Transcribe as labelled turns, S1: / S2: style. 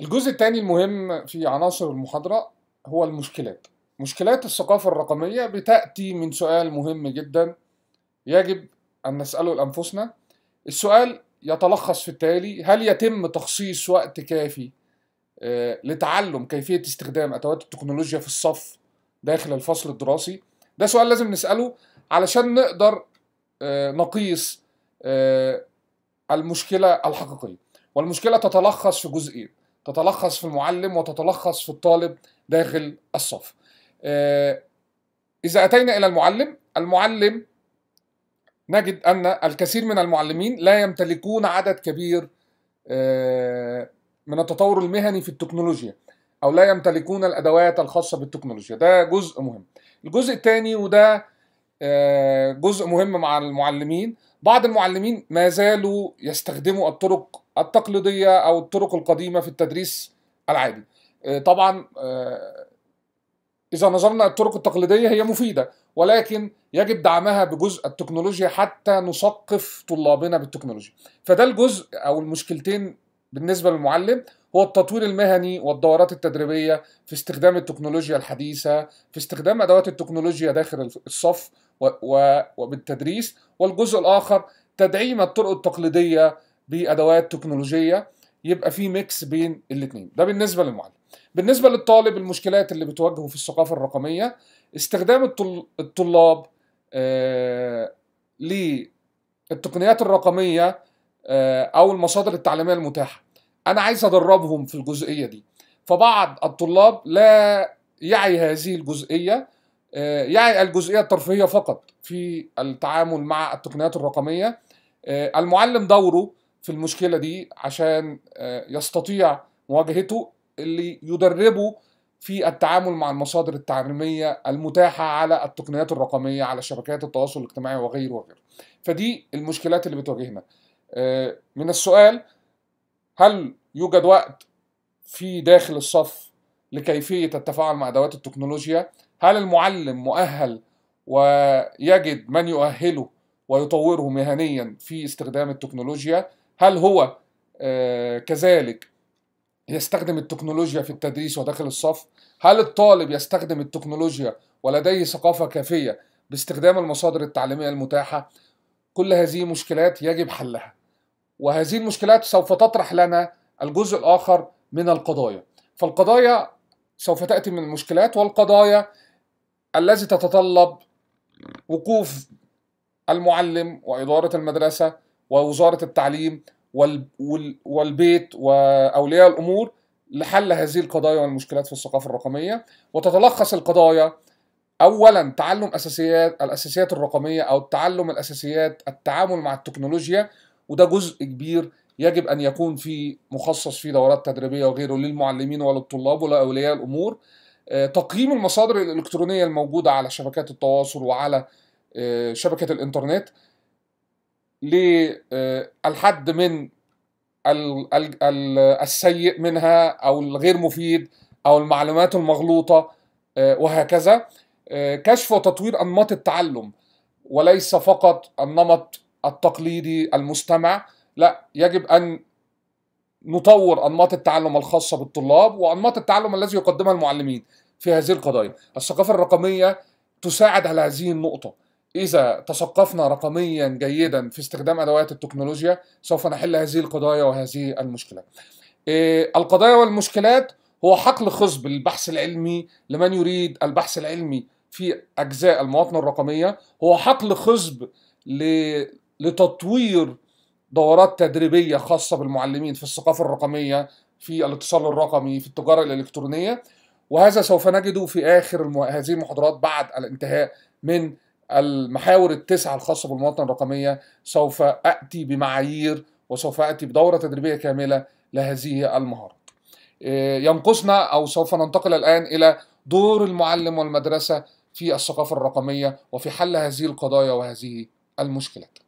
S1: الجزء الثاني المهم في عناصر المحاضرة هو المشكلات مشكلات الثقافة الرقمية بتأتي من سؤال مهم جدا يجب أن نسأله لأنفسنا السؤال يتلخص في التالي هل يتم تخصيص وقت كافي آه، لتعلم كيفية استخدام أدوات التكنولوجيا في الصف داخل الفصل الدراسي ده سؤال لازم نسأله علشان نقدر آه، نقيس آه، المشكلة الحقيقية والمشكلة تتلخص في جزئين تتلخص في المعلم وتتلخص في الطالب داخل الصف آه، إذا أتينا إلى المعلم المعلم نجد أن الكثير من المعلمين لا يمتلكون عدد كبير آه، من التطور المهني في التكنولوجيا أو لا يمتلكون الأدوات الخاصة بالتكنولوجيا ده جزء مهم الجزء الثاني وده آه، جزء مهم مع المعلمين بعض المعلمين ما زالوا يستخدموا الطرق التقليديه او الطرق القديمه في التدريس العادي آه، طبعا آه، اذا نظرنا الطرق التقليديه هي مفيده ولكن يجب دعمها بجزء التكنولوجيا حتى نثقف طلابنا بالتكنولوجيا فده الجزء او المشكلتين بالنسبه للمعلم هو التطوير المهني والدورات التدريبيه في استخدام التكنولوجيا الحديثه في استخدام ادوات التكنولوجيا داخل الصف وبالتدريس والجزء الاخر تدعيم الطرق التقليديه بادوات تكنولوجيه يبقى في ميكس بين الاثنين ده بالنسبه للمعلم بالنسبه للطالب المشكلات اللي بتواجهه في الثقافه الرقميه استخدام الطلاب آه، للتقنيات الرقميه آه، او المصادر التعليميه المتاحه انا عايز ادربهم في الجزئيه دي فبعض الطلاب لا يعي هذه الجزئيه آه، يعي الجزئيه الترفيهيه فقط في التعامل مع التقنيات الرقميه المعلم دوره في المشكله دي عشان آه، يستطيع مواجهته اللي يدربه في التعامل مع المصادر التعليميه المتاحه على التقنيات الرقميه على شبكات التواصل الاجتماعي وغيره وغيره فدي المشكلات اللي بتواجهنا آه، من السؤال هل يوجد وقت في داخل الصف لكيفيه التفاعل مع ادوات التكنولوجيا هل المعلم مؤهل ويجد من يؤهله ويطوره مهنيا في استخدام التكنولوجيا هل هو آه، كذلك يستخدم التكنولوجيا في التدريس وداخل الصف هل الطالب يستخدم التكنولوجيا ولديه ثقافة كافية باستخدام المصادر التعليمية المتاحة كل هذه مشكلات يجب حلها وهذه المشكلات سوف تطرح لنا الجزء الآخر من القضايا فالقضايا سوف تأتي من المشكلات والقضايا التي تتطلب وقوف المعلم وإدارة المدرسة ووزاره التعليم والبيت واولياء الامور لحل هذه القضايا والمشكلات في الثقافه الرقميه وتتلخص القضايا اولا تعلم اساسيات الاساسيات الرقميه او تعلم الاساسيات التعامل مع التكنولوجيا وده جزء كبير يجب ان يكون في مخصص في دورات تدريبيه وغيره للمعلمين وللطلاب ولاولياء الامور آه، تقييم المصادر الالكترونيه الموجوده على شبكات التواصل وعلى آه، شبكه الانترنت للحد آه، من السيء منها او الغير مفيد او المعلومات المغلوطه آه، وهكذا آه، كشف وتطوير انماط التعلم وليس فقط النمط التقليدي المستمع لا يجب ان نطور انماط التعلم الخاصه بالطلاب وانماط التعلم الذي يقدمها المعلمين في هذه القضايا الثقافه الرقميه تساعد على هذه النقطه إذا تثقفنا رقميا جيدا في استخدام أدوات التكنولوجيا سوف نحل هذه القضايا وهذه المشكلات إيه، القضايا والمشكلات هو حقل خصب للبحث العلمي لمن يريد البحث العلمي في أجزاء المواطنة الرقمية هو حقل خصب لتطوير دورات تدريبية خاصة بالمعلمين في الثقافة الرقمية في الاتصال الرقمي في التجارة الإلكترونية وهذا سوف نجده في آخر هذه المحاضرات بعد الانتهاء من المحاور التسعة الخاصة بالمواطنة الرقمية سوف أتي بمعايير وسوف أتي بدورة تدريبية كاملة لهذه المهارات آه، ينقصنا أو سوف ننتقل الآن إلى دور المعلم والمدرسة في الثقافة الرقمية وفي حل هذه القضايا وهذه المشكلات